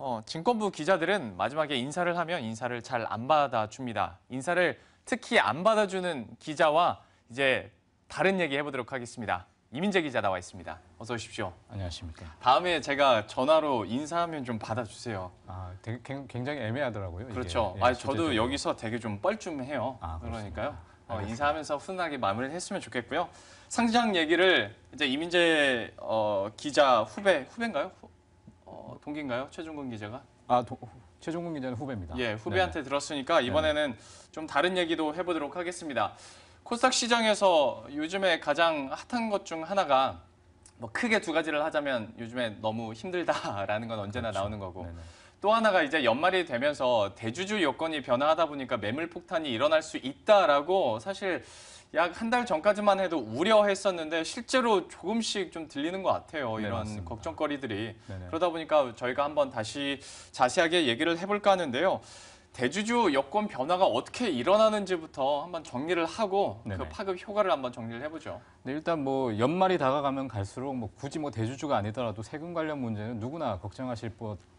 어, 증권부 기자들은 마지막에 인사를 하면 인사를 잘 안 받아줍니다. 인사를 특히 안 받아주는 기자와 이제 다른 얘기 해보도록 하겠습니다. 이민재 기자 나와 있습니다. 어서 오십시오. 안녕하십니까. 다음에 제가 전화로 인사하면 좀 받아주세요. 아, 되게, 굉장히 애매하더라고요. 그렇죠. 예, 아, 저도 여기서 되게 좀 뻘쭘해요. 아, 그러니까요. 어, 인사하면서 훈훈하게 마무리를 했으면 좋겠고요. 상장 얘기를 이제 이민재 어, 기자 후배, 후배인가요? 동기인가요? 최종근 기자가? 아, 도, 최종근 기자는 후배입니다. 예, 후배한테 네. 들었으니까 이번에는 네. 좀 다른 얘기도 해보도록 하겠습니다. 코스닥 시장에서 요즘에 가장 핫한 것 중 하나가 뭐 크게 두 가지를 하자면 요즘에 너무 힘들다라는 건 언제나 그렇죠. 나오는 거고 네네. 또 하나가 이제 연말이 되면서 대주주 여건이 변화하다 보니까 매물 폭탄이 일어날 수 있다라고 사실 약한달 전까지만 해도 우려했었는데 실제로 조금씩 좀 들리는 것 같아요. 네, 이런 네, 걱정거리들이. 네네. 그러다 보니까 저희가 한번 다시 자세하게 얘기를 해볼까 하는데요. 대주주 여권 변화가 어떻게 일어나는지부터 한번 정리를 하고 그 네네. 그 파급 효과를 한번 정리를 해보죠. 네, 일단 뭐 연말이 다가가면 갈수록 뭐 굳이 뭐 대주주가 아니더라도 세금 관련 문제는 누구나 걱정하실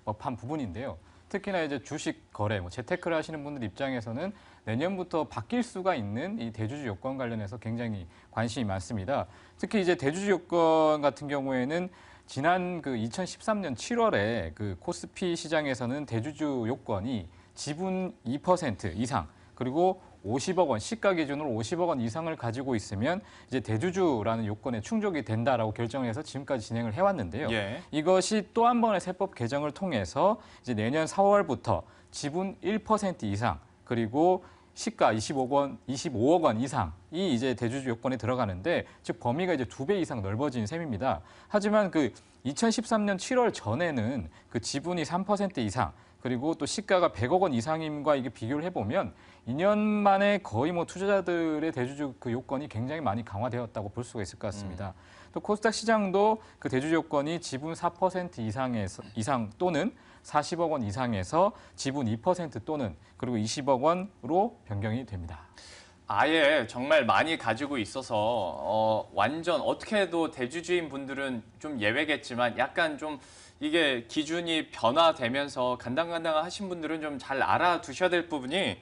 법한 부분인데요. 특히나 이제 주식 거래, 뭐 재테크를 하시는 분들 입장에서는 내년부터 바뀔 수가 있는 이 대주주 요건 관련해서 굉장히 관심이 많습니다. 특히 이제 대주주 요건 같은 경우에는 지난 그 2013년 7월에 그 코스피 시장에서는 대주주 요건이 지분 2% 이상 그리고 50억 원 시가 기준으로 50억 원 이상을 가지고 있으면 이제 대주주라는 요건에 충족이 된다라고 결정해서 지금까지 진행을 해왔는데요. 예. 이것이 또 한 번의 세법 개정을 통해서 이제 내년 4월부터 지분 1% 이상 그리고 시가 25억 원, 25억 원 이상이 이제 대주주 요건에 들어가는데 즉 범위가 이제 두 배 이상 넓어진 셈입니다. 하지만 그 2013년 7월 전에는 그 지분이 3% 이상 그리고 또 시가가 100억 원 이상임과 이게 비교를 해보면 2년 만에 거의 뭐 투자자들의 대주주 그 요건이 굉장히 많이 강화되었다고 볼 수가 있을 것 같습니다. 음. 또 코스닥 시장도 그 대주주 요건이 지분 4% 이상에서 이상 또는 40억 원 이상에서 지분 2% 또는 그리고 20억 원으로 변경이 됩니다. 아예 정말 많이 가지고 있어서 어, 완전 어떻게 해도 대주주인 분들은 좀 예외겠지만 약간 좀 이게 기준이 변화되면서 간당간당 하신 분들은 좀 잘 알아두셔야 될 부분이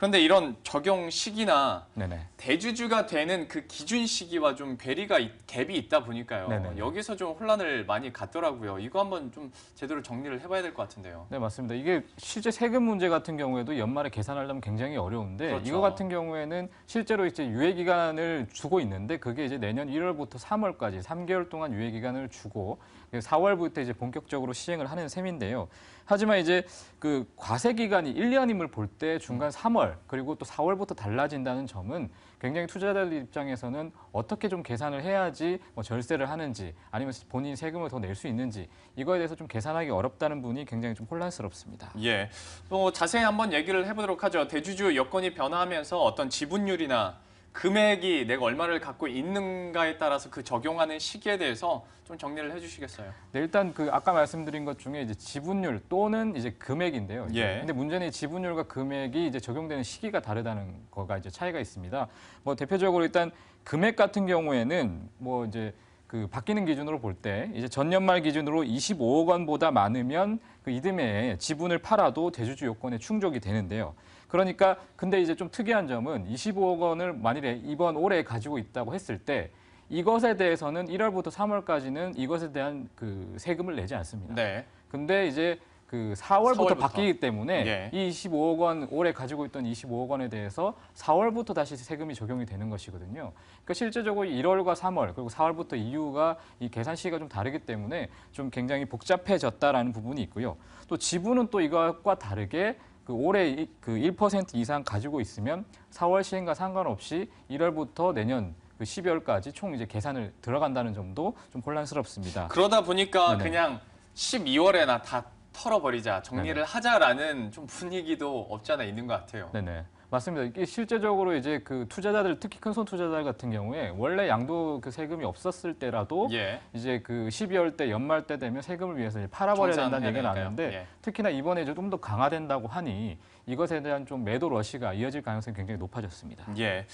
그런데 이런 적용 시기나 네네. 대주주가 되는 그 기준 시기와 좀 괴리가 갭이 있다 보니까요. 네네. 여기서 좀 혼란을 많이 갖더라고요. 이거 한번 좀 제대로 정리를 해봐야 될 것 같은데요. 네 맞습니다. 이게 실제 세금 문제 같은 경우에도 연말에 계산하려면 굉장히 어려운데 그렇죠. 이거 같은 경우에는 실제로 이제 유예 기간을 주고 있는데 그게 이제 내년 1월부터 3월까지 3개월 동안 유예 기간을 주고 4월부터 그 이제 본격적으로 시행을 하는 셈인데요. 하지만 이제 그 과세 기간이 1년임을 볼 때 중간 3월 6월 그리고 또 4월부터 달라진다는 점은 굉장히 투자자들 입장에서는 어떻게 좀 계산을 해야지 뭐 절세를 하는지 아니면 본인 세금을 더 낼 수 있는지 이거에 대해서 좀 계산하기 어렵다는 분이 굉장히 좀 혼란스럽습니다. 예. 또 뭐 자세히 한번 얘기를 해보도록 하죠. 대주주 여건이 변화하면서 어떤 지분율이나 금액이 내가 얼마를 갖고 있는가에 따라서 그 적용하는 시기에 대해서 좀 정리를 해주시겠어요? 네, 일단 그 아까 말씀드린 것 중에 이제 지분율 또는 이제 금액인데요. 예. 근데 문제는 지분율과 금액이 이제 적용되는 시기가 다르다는 거가 이제 차이가 있습니다. 뭐 대표적으로 일단 금액 같은 경우에는 뭐 이제 그 바뀌는 기준으로 볼 때 이제 전년 말 기준으로 25억 원보다 많으면 그 이듬해에 지분을 팔아도 대주주 요건에 충족이 되는데요. 그러니까 근데 이제 좀 특이한 점은 25억 원을 만일에 이번 올해 가지고 있다고 했을 때 이것에 대해서는 1월부터 3월까지는 이것에 대한 그 세금을 내지 않습니다. 네. 근데 이제 그 4월부터, 4월부터. 바뀌기 때문에 예. 이 25억 원 올해 가지고 있던 25억 원에 대해서 4월부터 다시 세금이 적용이 되는 것이거든요. 그러니까 실제적으로 1월과 3월 그리고 4월부터 이유가 이 계산 시기가 좀 다르기 때문에 좀 굉장히 복잡해졌다라는 부분이 있고요. 또 지분은 또 이것과 다르게 그 올해 그 1% 이상 가지고 있으면 4월 시행과 상관없이 1월부터 내년 그 12월까지 총 이제 계산을 들어간다는 점도 좀 혼란스럽습니다. 그러다 보니까 네네. 그냥 12월에나 다 털어버리자, 정리를 네. 하자라는 좀 분위기도 없지 않아 있는 것 같아요. 네네. 맞습니다. 이게 실제적으로 이제 그 투자자들 특히 큰손 투자자 같은 경우에 원래 양도 그 세금이 없었을 때라도 예. 이제 그 12월 때 연말 때 되면 세금을 위해서 팔아버려야 된다는 얘기가 나왔는데 예. 특히나 이번에 좀 더 강화된다고 하니 이것에 대한 좀 매도 러시가 이어질 가능성이 굉장히 높아졌습니다. 예.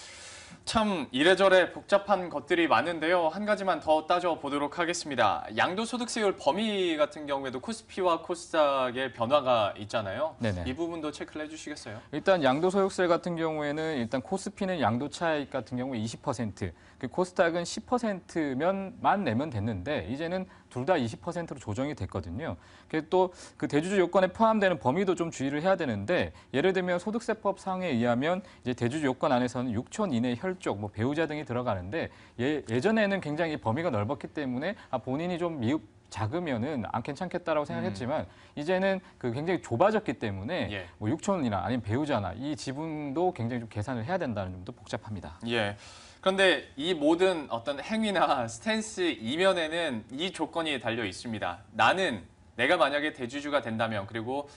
참 이래저래 복잡한 것들이 많은데요. 한 가지만 더 따져보도록 하겠습니다. 양도소득세율 범위 같은 경우에도 코스피와 코스닥의 변화가 있잖아요. 네네. 이 부분도 체크를 해주시겠어요? 일단 양도소득세 기업들 같은 경우에는 일단 코스피는 양도 차익 같은 경우 에 20%, 그 코스닥은 10%면만 내면 됐는데 이제는 둘 다 20%로 조정이 됐거든요. 그또그 대주주 요건에 포함되는 범위도 좀 주의를 해야 되는데 예를 들면 소득세법 상에 의하면 이제 대주주 요건 안에서는 6천 이내 혈족, 뭐 배우자 등이 들어가는데 예, 예전에는 굉장히 범위가 넓었기 때문에 아, 본인이 좀 미흡 작으면은 안 괜찮겠다라고 음. 생각했지만 이제는 그 굉장히 좁아졌기 때문에 예. 뭐 6천이나 아니면 배우자나 이 지분도 굉장히 좀 계산을 해야 된다는 점도 복잡합니다. 예. 그런데 이 모든 어떤 행위나 스탠스 이면에는 이 조건이 달려 있습니다. 나는 내가 만약에 대주주가 된다면 그리고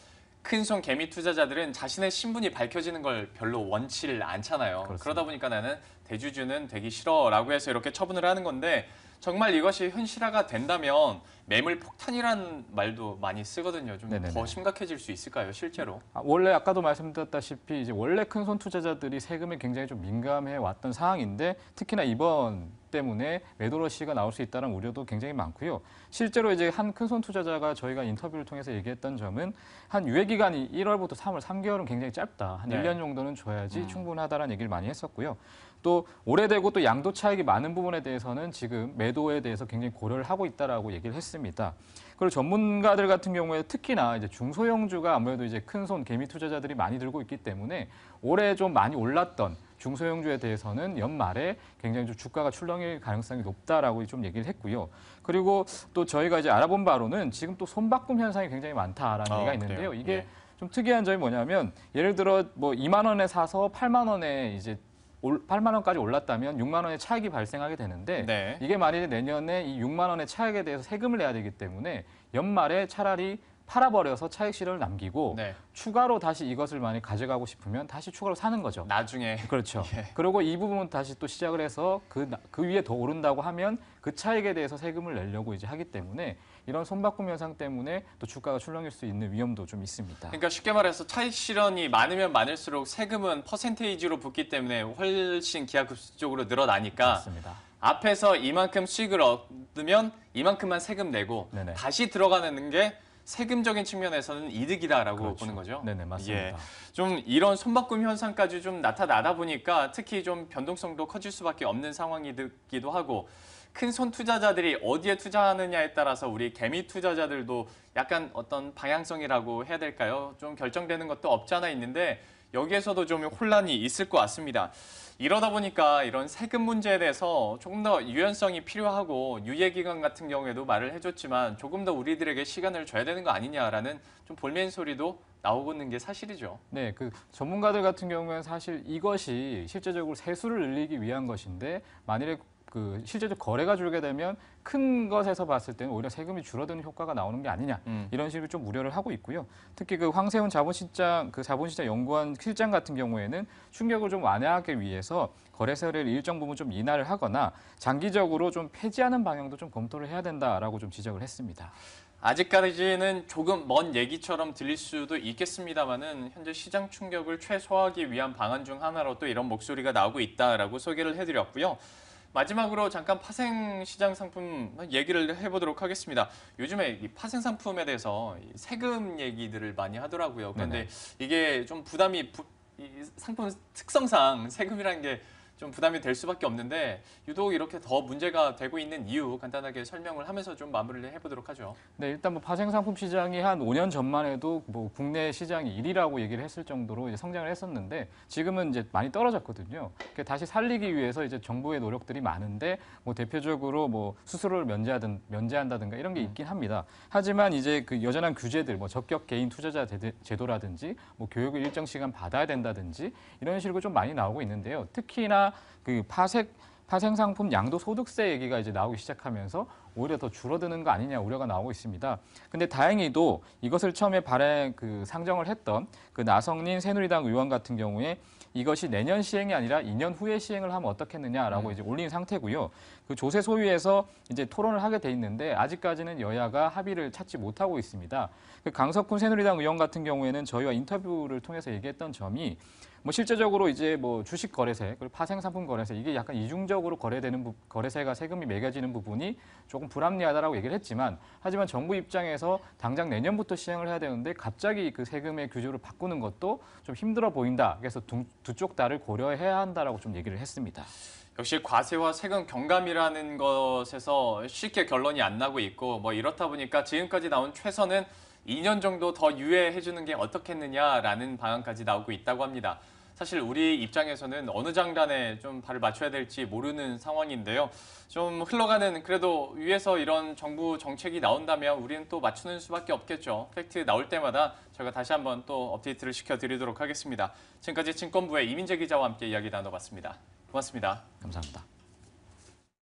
큰손 개미 투자자들은 자신의 신분이 밝혀지는 걸 별로 원치를 않잖아요. 그렇습니다. 그러다 보니까 나는 대주주는 되기 싫어라고 해서 이렇게 처분을 하는 건데 정말 이것이 현실화가 된다면 매물 폭탄이라는 말도 많이 쓰거든요. 좀 더 심각해질 수 있을까요, 실제로? 아, 원래 아까도 말씀드렸다시피 이제 원래 큰손 투자자들이 세금에 굉장히 좀 민감해 왔던 상황인데 특히나 이번 때문에 매도러시가 나올 수 있다는 우려도 굉장히 많고요. 실제로 이제 한 큰손 투자자가 저희가 인터뷰를 통해서 얘기했던 점은 한 유예 기간이 1월부터 3월 3개월은 굉장히 짧다. 한 네. 1년 정도는 줘야지 음. 충분하다라는 얘기를 많이 했었고요. 또 오래되고 또 양도 차익이 많은 부분에 대해서는 지금 매 제도에 대해서 굉장히 고려를 하고 있다라고 얘기를 했습니다. 그리고 전문가들 같은 경우에 특히나 이제 중소형주가 아무래도 이제 큰손 개미 투자자들이 많이 들고 있기 때문에 올해 좀 많이 올랐던 중소형주에 대해서는 연말에 굉장히 좀 주가가 출렁일 가능성이 높다라고 좀 얘기를 했고요. 그리고 또 저희가 이제 알아본 바로는 지금 또 손바꿈 현상이 굉장히 많다라는 아, 얘기가 있는데요. 그래요? 이게 예. 좀 특이한 점이 뭐냐면 예를 들어 뭐 2만 원에 사서 8만 원에 이제 8만 원까지 올랐다면 6만 원의 차익이 발생하게 되는데 네. 이게 만약에 내년에 이 6만 원의 차익에 대해서 세금을 내야 되기 때문에 연말에 차라리 팔아버려서 차익 실현을 남기고 네. 추가로 다시 이것을 많이 가져가고 싶으면 다시 추가로 사는 거죠. 나중에. 그렇죠. 예. 그리고 이 부분 다시 또 시작을 해서 그, 그 위에 더 오른다고 하면 그 차익에 대해서 세금을 내려고 이제 하기 때문에 이런 손바꿈 현상 때문에 또 주가가 출렁일 수 있는 위험도 좀 있습니다. 그러니까 쉽게 말해서 차익 실현이 많으면 많을수록 세금은 퍼센테이지로 붙기 때문에 훨씬 기하급수적으로 늘어나니까 맞습니다. 앞에서 이만큼 수익을 얻으면 이만큼만 세금 내고 네네. 다시 들어가는 게 세금적인 측면에서는 이득이다라고 그렇죠. 보는 거죠. 네네 맞습니다. 예. 좀 이런 손바꿈 현상까지 좀 나타나다 보니까 특히 좀 변동성도 커질 수밖에 없는 상황이기도 하고 큰손 투자자들이 어디에 투자하느냐에 따라서 우리 개미 투자자들도 약간 어떤 방향성이라고 해야 될까요? 좀 결정되는 것도 없지 않아 있는데 여기에서도 좀 혼란이 있을 것 같습니다. 이러다 보니까 이런 세금 문제에 대해서 조금 더 유연성이 필요하고 유예기간 같은 경우에도 말을 해줬지만 조금 더 우리들에게 시간을 줘야 되는 거 아니냐라는 좀 볼멘 소리도 나오고 있는 게 사실이죠. 네, 그 전문가들 같은 경우에는 사실 이것이 실제적으로 세수를 늘리기 위한 것인데 만일에 그 실제적 거래가 줄게 되면 큰 것에서 봤을 때는 오히려 세금이 줄어드는 효과가 나오는 게 아니냐 음. 이런 식으로 좀 우려를 하고 있고요. 특히 그 황세훈 자본시장 그 자본시장 연구원 실장 같은 경우에는 충격을 좀 완화하기 위해서 거래세를 일정 부분 좀 인하를 하거나 장기적으로 좀 폐지하는 방향도 좀 검토를 해야 된다라고 좀 지적을 했습니다. 아직까지는 조금 먼 얘기처럼 들릴 수도 있겠습니다만은 현재 시장 충격을 최소화하기 위한 방안 중 하나로 또 이런 목소리가 나오고 있다라고 소개를 해드렸고요. 마지막으로 잠깐 파생 시장 상품 얘기를 해보도록 하겠습니다. 요즘에 이 파생 상품에 대해서 세금 얘기들을 많이 하더라고요. 그런데 네네. 이게 좀 부담이 부, 상품 특성상 세금이라는 게좀 부담이 될 수밖에 없는데 유독 이렇게 더 문제가 되고 있는 이유 간단하게 설명을 하면서 좀 마무리를 해보도록 하죠. 네, 일단 뭐 파생 상품 시장이 한 5년 전만 해도 뭐 국내 시장이 1위라고 얘기를 했을 정도로 이제 성장을 했었는데 지금은 이제 많이 떨어졌거든요. 그러니까 다시 살리기 위해서 이제 정부의 노력들이 많은데 뭐 대표적으로 뭐 수수료를 면제하든 면제한다든가 이런 게 음. 있긴 합니다. 하지만 이제 그 여전한 규제들 뭐 적격 개인 투자자 제도라든지 뭐 교육을 일정 시간 받아야 된다든지 이런 식으로 좀 많이 나오고 있는데요. 특히나 그 파생 파생상품 양도소득세 얘기가 이제 나오기 시작하면서 오히려 더 줄어드는 거 아니냐 우려가 나오고 있습니다. 근데 다행히도 이것을 처음에 발행 그 상정을 했던 그 나성린 새누리당 의원 같은 경우에 이것이 내년 시행이 아니라 2년 후에 시행을 하면 어떻겠느냐라고 네. 이제 올린 상태고요. 그 조세 소위에서 이제 토론을 하게 돼 있는데 아직까지는 여야가 합의를 찾지 못하고 있습니다. 그 강석훈 새누리당 의원 같은 경우에는 저희와 인터뷰를 통해서 얘기했던 점이 뭐 실제적으로 이제 뭐 주식 거래세 그리고 파생 상품 거래세 이게 약간 이중적으로 거래되는 부, 거래세가 세금이 매겨지는 부분이 조금 불합리하다라고 얘기를 했지만 하지만 정부 입장에서 당장 내년부터 시행을 해야 되는데 갑자기 그 세금의 규제를 바꾸는 것도 좀 힘들어 보인다. 그래서 두 쪽 다를 고려해야 한다라고 좀 얘기를 했습니다. 역시 과세와 세금 경감이라는 것에서 쉽게 결론이 안 나고 있고 뭐 이렇다 보니까 지금까지 나온 최선은 2년 정도 더 유예해주는 게 어떻겠느냐라는 방안까지 나오고 있다고 합니다. 사실 우리 입장에서는 어느 장단에 좀 발을 맞춰야 될지 모르는 상황인데요. 좀 흘러가는 그래도 위에서 이런 정부 정책이 나온다면 우리는 또 맞추는 수밖에 없겠죠. 팩트 나올 때마다 저희가 다시 한번 또 업데이트를 시켜드리도록 하겠습니다. 지금까지 증권부의 이민재 기자와 함께 이야기 나눠봤습니다. 고맙습니다. 감사합니다.